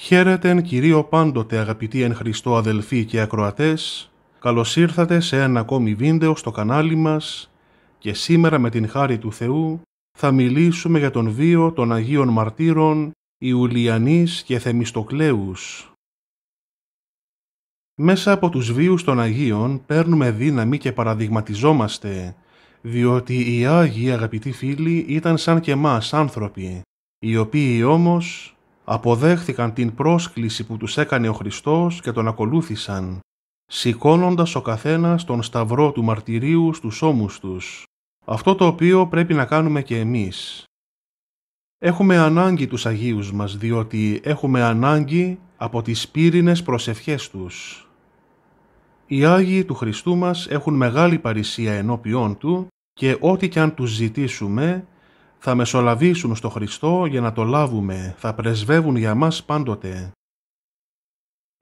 Χαίρετε εν Κυρίω πάντοτε αγαπητοί εν Χριστώ αδελφοί και ακροατές, καλώς ήρθατε σε ένα ακόμη βίντεο στο κανάλι μας και σήμερα με την χάρη του Θεού θα μιλήσουμε για τον βίο των Αγίων Μαρτύρων Ιουλιανής και Θεμιστοκλέους. Μέσα από τους βίους των Αγίων παίρνουμε δύναμη και παραδειγματιζόμαστε, διότι οι Άγιοι αγαπητοί φίλοι ήταν σαν και εμάς άνθρωποι, οι οποίοι όμως αποδέχθηκαν την πρόσκληση που τους έκανε ο Χριστός και τον ακολούθησαν, σηκώνοντας ο καθένας τον σταυρό του μαρτυρίου στους ώμους τους. Αυτό το οποίο πρέπει να κάνουμε και εμείς. Έχουμε ανάγκη τους Αγίους μας, διότι έχουμε ανάγκη από τις πύρινες προσευχές τους. Οι Άγιοι του Χριστού μας έχουν μεγάλη παρησία ενώπιόν Του και ό,τι και αν τους ζητήσουμε θα μεσολαβήσουν στο Χριστό για να το λάβουμε, θα πρεσβεύουν για μας πάντοτε.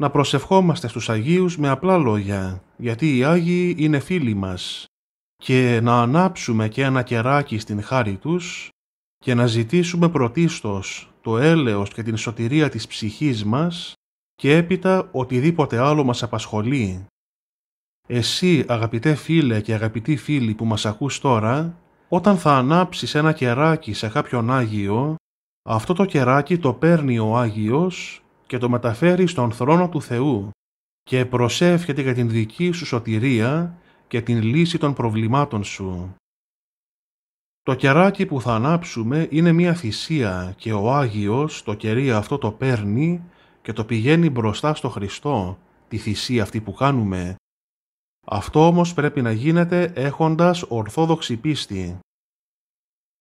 Να προσευχόμαστε στους Αγίους με απλά λόγια, γιατί οι Άγιοι είναι φίλοι μας, και να ανάψουμε και ένα κεράκι στην χάρη τους και να ζητήσουμε πρωτίστως το έλεος και την σωτηρία της ψυχής μας και έπειτα οτιδήποτε άλλο μας απασχολεί. Εσύ αγαπητέ φίλε και αγαπητοί φίλοι που μας ακούς τώρα, όταν θα ανάψεις ένα κεράκι σε κάποιον Άγιο, αυτό το κεράκι το παίρνει ο Άγιος και το μεταφέρει στον θρόνο του Θεού και προσεύχεται για την δική σου σωτηρία και την λύση των προβλημάτων σου. Το κεράκι που θα ανάψουμε είναι μία θυσία και ο Άγιος το κερί αυτό το παίρνει και το πηγαίνει μπροστά στο Χριστό, τη θυσία αυτή που κάνουμε, αυτό όμως πρέπει να γίνεται έχοντας ορθόδοξη πίστη.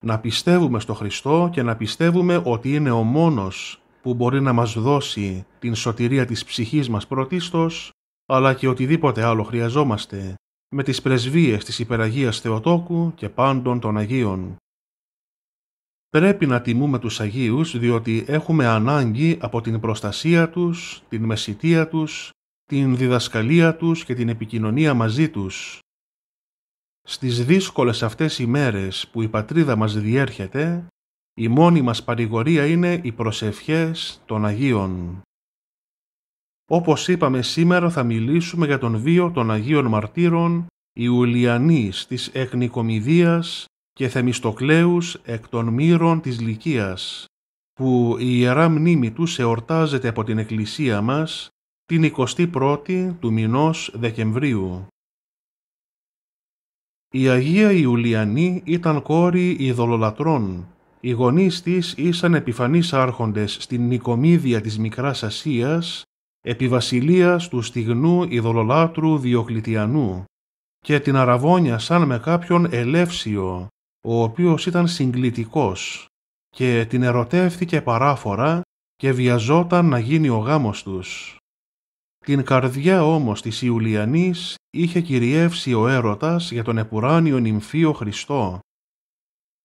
Να πιστεύουμε στο Χριστό και να πιστεύουμε ότι είναι ο μόνος που μπορεί να μας δώσει την σωτηρία της ψυχής μας πρωτίστως, αλλά και οτιδήποτε άλλο χρειαζόμαστε, με τις πρεσβείες της Υπεραγίας Θεοτόκου και πάντων των Αγίων. Πρέπει να τιμούμε τους Αγίους διότι έχουμε ανάγκη από την προστασία τους, την μεσητεία τους την διδασκαλία τους και την επικοινωνία μαζί τους. Στις δύσκολες αυτές ημέρες που η πατρίδα μας διέρχεται, η μόνη μας παρηγορία είναι οι προσευχές των Αγίων. Όπως είπαμε σήμερα θα μιλήσουμε για τον βίο των Αγίων Μαρτύρων Ιουλιανής της Εκνικομιδίας και Θεμιστοκλέους εκ των μύρων της Λυκίας, που η Ιερά Μνήμη τους εορτάζεται από την Εκκλησία μας την 21η του μηνός Δεκεμβρίου. Η Αγία Ιουλιανή ήταν κόρη ειδωλολατρών. Οι γονείς της ήσαν επιφανείς άρχοντες στην Νικομίδια της Μικράς Ασίας, επί βασιλείας του στιγνού γονεις της ησαν επιφανεις αρχοντες στην νοικομιδια της μικρας ασιας επι του στιγνου ειδωλολατρου διοκλητιανου και την σαν με κάποιον Ελεύσιο, ο οποίος ήταν συγκλητικός και την ερωτεύθηκε παράφορα και βιαζόταν να γίνει ο γάμος τους. Την καρδιά όμως της Ιουλιανής είχε κυριεύσει ο έρωτας για τον επουράνιο νυμφίο Χριστό.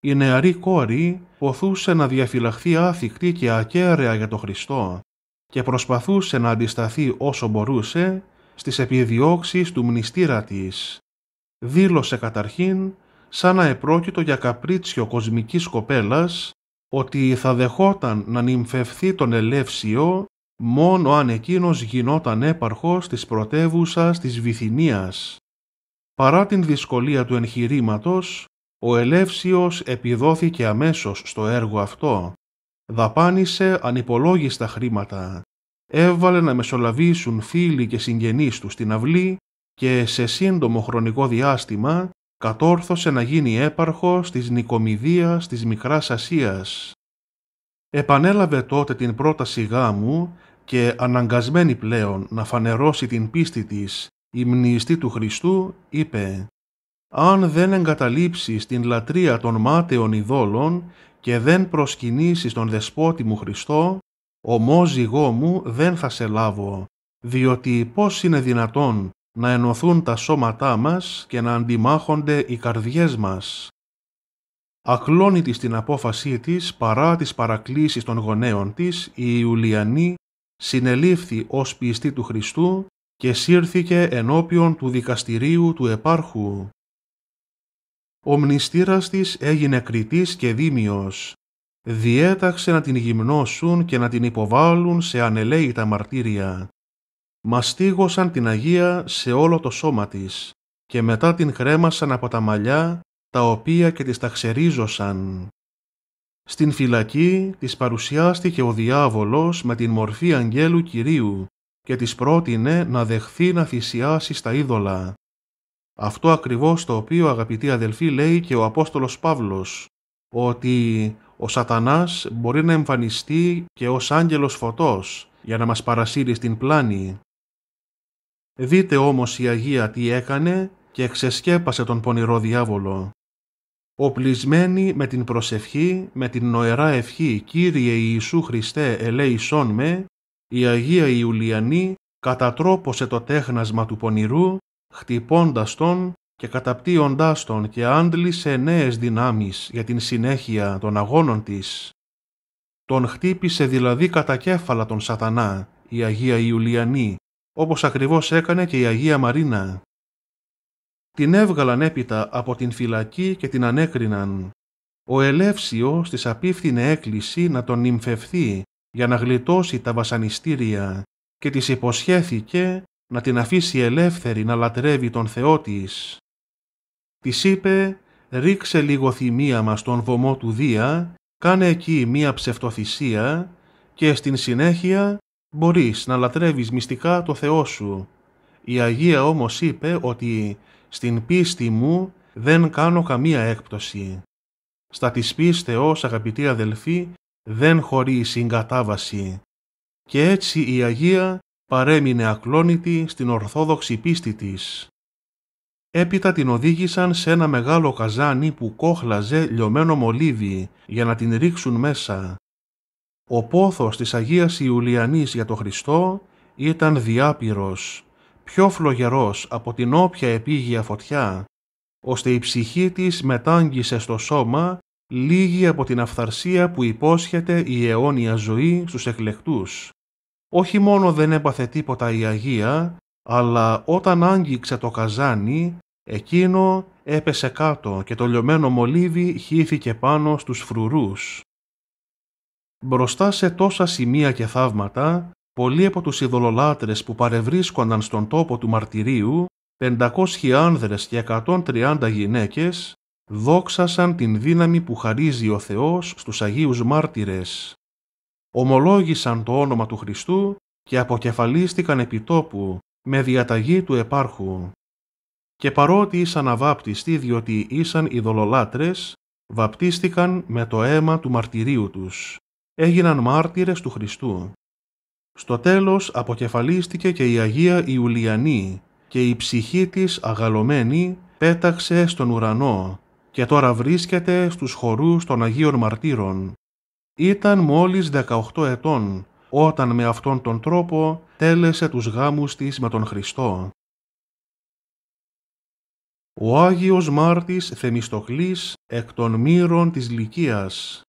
Η νεαρή κόρη ποθούσε να διαφυλαχθεί άθικτη και ακέραια για τον Χριστό και προσπαθούσε να αντισταθεί όσο μπορούσε στις επιδιώξεις του μνηστήρα της. Δήλωσε καταρχήν, σαν να επρόκειτο για καπρίτσιο κοσμικής κοπέλας, ότι θα δεχόταν να νυμφευθεί τον Ελεύσιο μόνο αν εκείνος γινόταν έπαρχος της πρωτεύουσας της Βυθινίας. Παρά την δυσκολία του εγχειρήματος, ο Ελεύσιος επιδόθηκε αμέσως στο έργο αυτό. Δαπάνησε ανυπολόγιστα χρήματα. Έβαλε να μεσολαβήσουν φίλοι και συγγενείς του στην αυλή και σε σύντομο χρονικό διάστημα κατόρθωσε να γίνει έπαρχος της Νικομιδίας της Μικράς Ασίας. Επανέλαβε τότε την πρόταση γάμου και αναγκασμένη πλέον να φανερώσει την πίστη της η μνηστή του Χριστού, είπε «Αν δεν εγκαταλείψεις την λατρεία των μάταιων ειδόλων και δεν προσκυνήσεις τον δεσπότη μου Χριστό, ομόζυγό μου δεν θα σε λάβω, διότι πώς είναι δυνατόν να ενωθούν τα σώματά μας και να αντιμάχονται οι καρδιές μας. Ακλώνητη στην απόφασή της παρά τις παρακλήσεις των γονέων της, η Ιουλιανή συνελήφθη ως πιστή του Χριστού και σύρθηκε ενώπιον του δικαστηρίου του επάρχου. Ο μνηστήρας της έγινε κριτής και δίμιος. Διέταξε να την γυμνώσουν και να την υποβάλουν σε ανελαίητα μαρτύρια. Μαστίγωσαν την Αγία σε όλο το σώμα της και μετά την κρέμασαν από τα μαλλιά τα οποία και τις ταξερίζωσαν. Στην φυλακή της παρουσιάστηκε ο διάβολος με την μορφή αγγέλου Κυρίου και της πρότεινε να δεχθεί να θυσιάσει στα είδωλα. Αυτό ακριβώς το οποίο αγαπητοί αδελφοί λέει και ο Απόστολος Παύλος, ότι ο σατανάς μπορεί να εμφανιστεί και ως άγγελος φωτός για να μας παρασύρει στην πλάνη. Δείτε όμως η Αγία τι έκανε και ξεσκέπασε τον πονηρό διάβολο. Οπλισμένη με την προσευχή, με την νοερά ευχή «Κύριε Ιησού Χριστέ ελέησόν με», η Αγία Ιουλιανή κατατρόπωσε το τέχνασμα του πονηρού, χτυπώντας τον και καταπτύοντάς τον και άντλησε νέες δυνάμεις για την συνέχεια των αγώνων της. Τον χτύπησε δηλαδή κατά κέφαλα τον σατανά, η Αγία Ιουλιανή, όπως ακριβώς έκανε και η Αγία Μαρίνα την έβγαλαν έπειτα από την φυλακή και την ανέκριναν. Ο Ελεύσιος της απίφθινε έκκληση να τον νυμφευθεί για να γλιτώσει τα βασανιστήρια και της υποσχέθηκε να την αφήσει ελεύθερη να λατρεύει τον Θεό της. Της είπε «Ρίξε λίγο θυμία μας τον βωμό του Δία, κάνε εκεί μία ψευτοθυσία και στην συνέχεια μπορείς να λατρεύεις μυστικά το Θεό σου». Η Αγία όμως είπε ότι στην πίστη μου δεν κάνω καμία έκπτωση. Στα της πίστεως, αγαπητοί αδελφοί, δεν χωρεί συγκατάβαση. Και έτσι η Αγία παρέμεινε ακλόνητη στην ορθόδοξη πίστη της. Έπειτα την οδήγησαν σε ένα μεγάλο καζάνι που κόχλαζε λιωμένο μολύβι για να την ρίξουν μέσα. Ο πόθος της Αγίας Ιουλιανής για το Χριστό ήταν διάπειρος πιο φλογερός από την όποια επίγεια φωτιά, ώστε η ψυχή της μετάγγισε στο σώμα λίγη από την αυθαρσία που υπόσχεται η αιώνια ζωή στους εκλεκτούς. Όχι μόνο δεν έπαθε τίποτα η Αγία, αλλά όταν άγγιξε το καζάνι, εκείνο έπεσε κάτω και το λιωμένο μολύβι χύθηκε πάνω στους φρουρούς. Μπροστά σε τόσα σημεία και θαύματα, πολλοί από τους ειδωλολάτρες που παρευρίσκονταν στον τόπο του μαρτυρίου, 500 άνδρες και 130 γυναίκες, δόξασαν την δύναμη που χαρίζει ο Θεός στους Αγίους Μάρτυρες. Ομολόγησαν το όνομα του Χριστού και αποκεφαλίστηκαν επί τόπου με διαταγή του επάρχου. Και παρότι ήσαν αβάπτιστοι διότι ήσαν ειδωλολάτρες, βαπτίστηκαν με το αίμα του μαρτυρίου τους. Έγιναν μάρτυρες του Χριστού. Στο τέλος αποκεφαλίστηκε και η Αγία Ιουλιανή και η ψυχή της αγαλωμένη πέταξε στον ουρανό και τώρα βρίσκεται στους χορούς των Αγίων Μαρτύρων. Ήταν μόλις 18 ετών όταν με αυτόν τον τρόπο τέλεσε τους γάμους της με τον Χριστό. Ο Άγιος Μάρτης Θεμιστοκλής εκ των μύρων της Λυκίας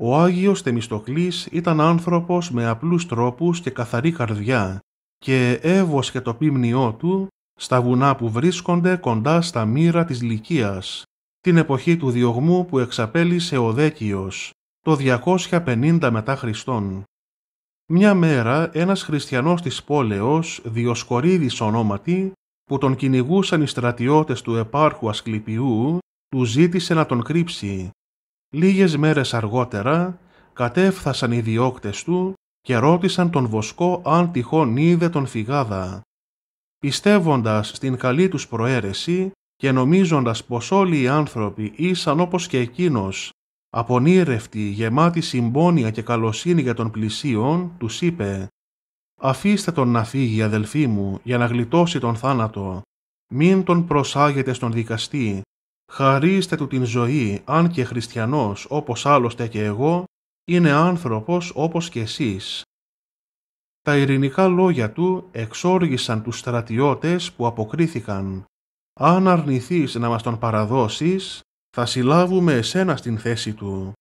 ο Άγιος Θεμιστοκλής ήταν άνθρωπος με απλούς τρόπους και καθαρή καρδιά και έβοσκε το πίμνιό του στα βουνά που βρίσκονται κοντά στα μοίρα της Λυκίας, την εποχή του διωγμού που εξαπέλυσε ο Δέκιος, το 250 μετά Χριστόν. Μια μέρα ένας χριστιανός της πόλεως, Διοσκορίδης ονόματι, που τον κυνηγούσαν οι στρατιώτες του επάρχου Ασκληπιού, του ζήτησε να τον κρύψει Λίγες μέρες αργότερα κατέφθασαν οι διώκτες του και ρώτησαν τον Βοσκό αν τυχόν είδε τον Φυγάδα. Πιστεύοντας στην καλή τους προαίρεση και νομίζοντας πως όλοι οι άνθρωποι ήσαν όπως και εκείνος, απονήρευτοι, γεμάτοι συμπόνια και καλοσύνη για τον πλησίον, τους είπε «Αφήστε τον να φύγει, αδελφοί μου, για να γλιτώσει τον θάνατο. Μην τον προσάγετε στον δικαστή, Χαρίστε του την ζωή, αν και χριστιανός όπως άλλωστε και εγώ, είναι άνθρωπος όπως και εσείς. Τα ειρηνικά λόγια του εξόργησαν τους στρατιώτες που αποκρίθηκαν. Αν αρνηθείς να μας τον παραδώσεις, θα συλλάβουμε εσένα στην θέση του.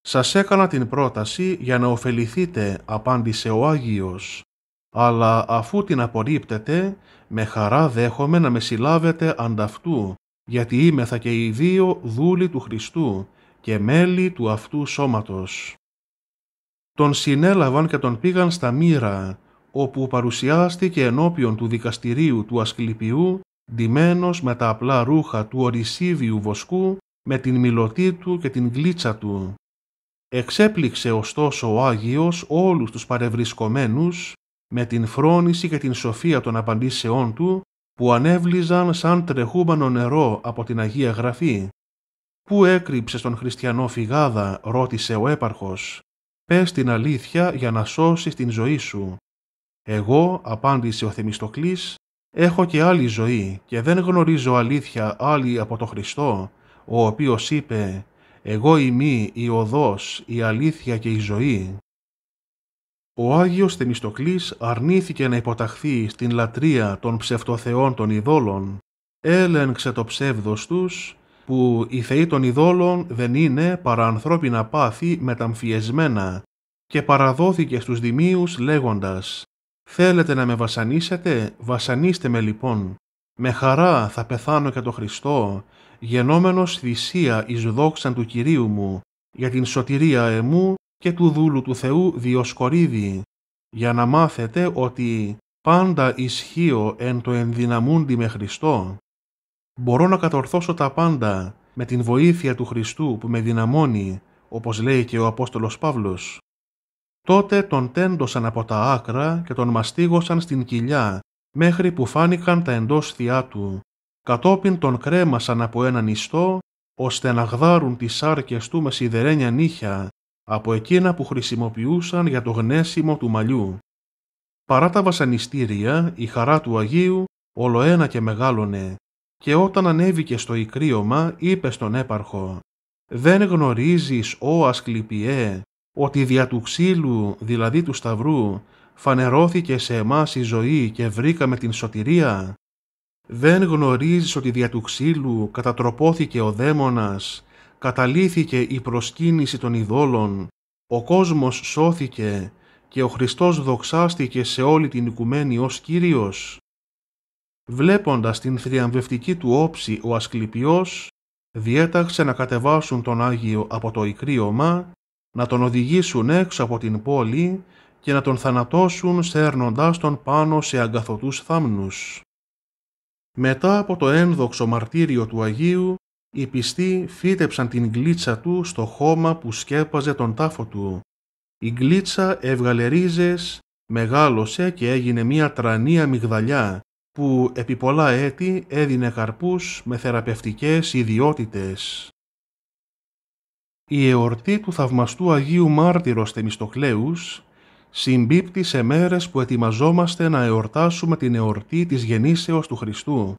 «Σας έκανα την πρόταση για να ωφεληθείτε», απάντησε ο Άγιος. «Αλλά αφού την απορρίπτετε, με χαρά δέχομαι να με συλλάβετε ανταυτού γιατί είμεθα και οι δύο δούλοι του Χριστού και μέλη του αυτού σώματος. Τον συνέλαβαν και τον πήγαν στα μοίρα, όπου παρουσιάστηκε ενώπιον του δικαστηρίου του Ασκληπιού, ντυμένος με τα απλά ρούχα του ορισίβιου βοσκού, με την μιλωτή του και την γλίτσα του. Εξέπληξε ωστόσο ο Άγιος όλους τους παρευρισκομένους, με την φρόνηση και την σοφία των απαντήσεών του, που ανέβλιζαν σαν τρεχούμενο νερό από την Αγία Γραφή. «Πού έκρυψε τον χριστιανό φυγάδα» ρώτησε ο έπαρχος. «Πες την αλήθεια για να σώσεις την ζωή σου». «Εγώ», απάντησε ο Θεμιστοκλής, «έχω και άλλη ζωή και δεν γνωρίζω αλήθεια άλλη από τον Χριστό, ο οποίος είπε «Εγώ ημί η οδός, η αλήθεια και η ζωή» ο Άγιος Θεμιστοκλής αρνήθηκε να υποταχθεί στην λατρεία των ψευτοθεών των ειδόλων. Έλεγξε το ψεύδος τους που οι θεοί των ειδόλων δεν είναι παρά ανθρώπινα πάθη μεταμφιεσμένα και παραδόθηκε στους δημίους λέγοντας «Θέλετε να με βασανίσετε, βασανίστε με λοιπόν. Με χαρά θα πεθάνω και το Χριστό, γενόμενος θυσία εις δόξαν του Κυρίου μου, για την σωτηρία εμού και του δούλου του Θεού Διοσκορίδη, για να μάθετε ότι πάντα ισχύω εν το ενδυναμούντι με Χριστό. Μπορώ να κατορθώσω τα πάντα με την βοήθεια του Χριστού που με δυναμώνει, όπως λέει και ο Απόστολος Παύλος. Τότε τον τέντωσαν από τα άκρα και τον μαστίγωσαν στην κοιλιά, μέχρι που φάνηκαν τα εντός θειά του. Κατόπιν τον κρέμασαν από έναν ιστό, ώστε να γδάρουν τις σάρκες του με σιδερένια νύχια από εκείνα που χρησιμοποιούσαν για το γνέσιμο του μαλλιού. Παρά τα βασανιστήρια, η χαρά του Αγίου ολοένα και μεγάλωνε και όταν ανέβηκε στο ικρίωμα είπε στον έπαρχο «Δεν γνωρίζεις, ο Ασκληπιέ, ότι δια του ξύλου, δηλαδή του σταυρού, φανερώθηκε σε εμάς η ζωή και βρήκαμε την σωτηρία. Δεν γνωρίζεις ότι δια του ξύλου κατατροπώθηκε ο δαίμονας καταλήθηκε η προσκύνηση των ειδόλων, ο κόσμος σώθηκε και ο Χριστός δοξάστηκε σε όλη την οικουμένη ως Κύριος. Βλέποντας την θριαμβευτική του όψη ο Ασκληπιός, διέταξε να κατεβάσουν τον Άγιο από το Ικρίωμα, να τον οδηγήσουν έξω από την πόλη και να τον θανατώσουν σέρνοντάς τον πάνω σε αγκαθωτούς θάμνους. Μετά από το ένδοξο μαρτύριο του Αγίου, οι πιστοί φύτεψαν την γλίτσα του στο χώμα που σκέπαζε τον τάφο του. Η γλίτσα έβγαλε ρίζες, μεγάλωσε και έγινε μια τρανή αμυγδαλιά που επί πολλά έτη έδινε καρπούς με θεραπευτικές ιδιότητες. Η εορτή του θαυμαστού Αγίου Μάρτυρος Θεμιστοκλέους συμπίπτει σε μέρες που ετοιμαζόμαστε να εορτάσουμε την εορτή της γεννήσεως του Χριστού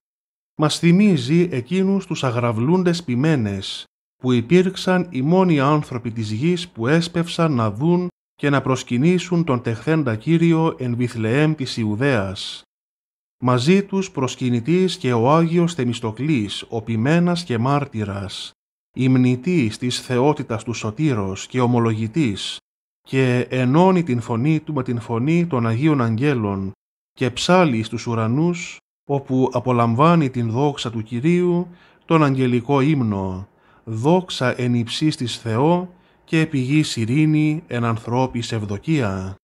μας θυμίζει εκείνους τους αγραβλούντες ποιμένες, που υπήρξαν οι μόνοι άνθρωποι της γης που έσπευσαν να δουν και να προσκυνήσουν τον τεχθέντα Κύριο εν Βιθλεέμ της Ιουδαίας. Μαζί τους προσκυνητής και ο Άγιος Θεμιστοκλής, ο ποιμένας και μάρτυρας, ημνητής της θεότητας του Σωτήρος και ομολογητής, και ενώνει την φωνή του με την φωνή των Αγίων Αγγέλων και ψάλλει στους ουρανούς όπου απολαμβάνει την δόξα του Κυρίου, τον αγγελικό ύμνο «Δόξα εν υψίστης Θεό και επιγείς ειρήνη εν ανθρώπης ευδοκία».